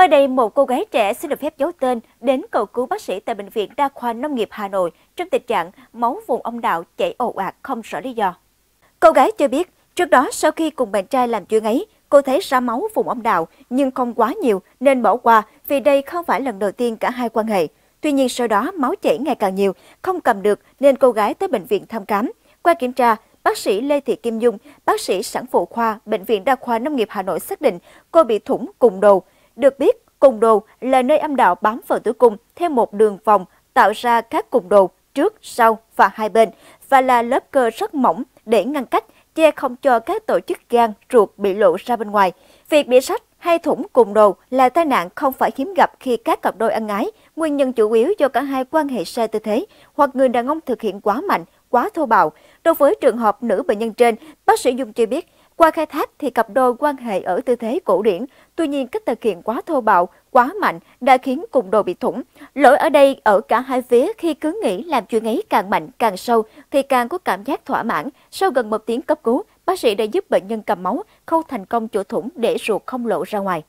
Mới đây, một cô gái trẻ xin được phép giấu tên đến cầu cứu bác sĩ tại Bệnh viện Đa khoa Nông nghiệp Hà Nội trong tình trạng máu vùng âm đạo chảy ồ ạt không rõ lý do. Cô gái cho biết, trước đó sau khi cùng bạn trai làm chuyện ấy, cô thấy ra máu vùng âm đạo nhưng không quá nhiều nên bỏ qua vì đây không phải lần đầu tiên cả hai quan hệ. Tuy nhiên sau đó máu chảy ngày càng nhiều, không cầm được nên cô gái tới bệnh viện thăm khám. Qua kiểm tra, bác sĩ Lê Thị Kim Dung, bác sĩ sản phụ khoa Bệnh viện Đa khoa Nông nghiệp Hà Nội xác định cô bị thủng cùng đầu, được biết, cung đồ là nơi âm đạo bám vào tử cung theo một đường vòng tạo ra các cùng đồ trước, sau và hai bên và là lớp cơ rất mỏng để ngăn cách, che không cho các tổ chức gan, ruột bị lộ ra bên ngoài. Việc bị sách hay thủng cùng đồ là tai nạn không phải hiếm gặp khi các cặp đôi ăn ái. Nguyên nhân chủ yếu do cả hai quan hệ sai tư thế hoặc người đàn ông thực hiện quá mạnh, quá thô bạo. Đối với trường hợp nữ bệnh nhân trên, bác sĩ Dung cho biết qua khai thác thì cặp đôi quan hệ ở tư thế cổ điển, tuy nhiên cách thực hiện quá thô bạo, quá mạnh đã khiến cùng đồ bị thủng. Lỗi ở đây ở cả hai phía khi cứ nghĩ làm chuyện ấy càng mạnh càng sâu thì càng có cảm giác thỏa mãn. Sau gần một tiếng cấp cứu, bác sĩ đã giúp bệnh nhân cầm máu, khâu thành công chỗ thủng để ruột không lộ ra ngoài.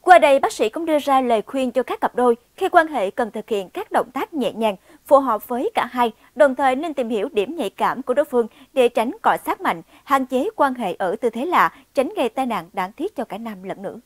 Qua đây, bác sĩ cũng đưa ra lời khuyên cho các cặp đôi khi quan hệ cần thực hiện các động tác nhẹ nhàng, phù hợp với cả hai, đồng thời nên tìm hiểu điểm nhạy cảm của đối phương để tránh cọ sát mạnh, hạn chế quan hệ ở tư thế lạ, tránh gây tai nạn đáng tiếc cho cả nam lẫn nữ.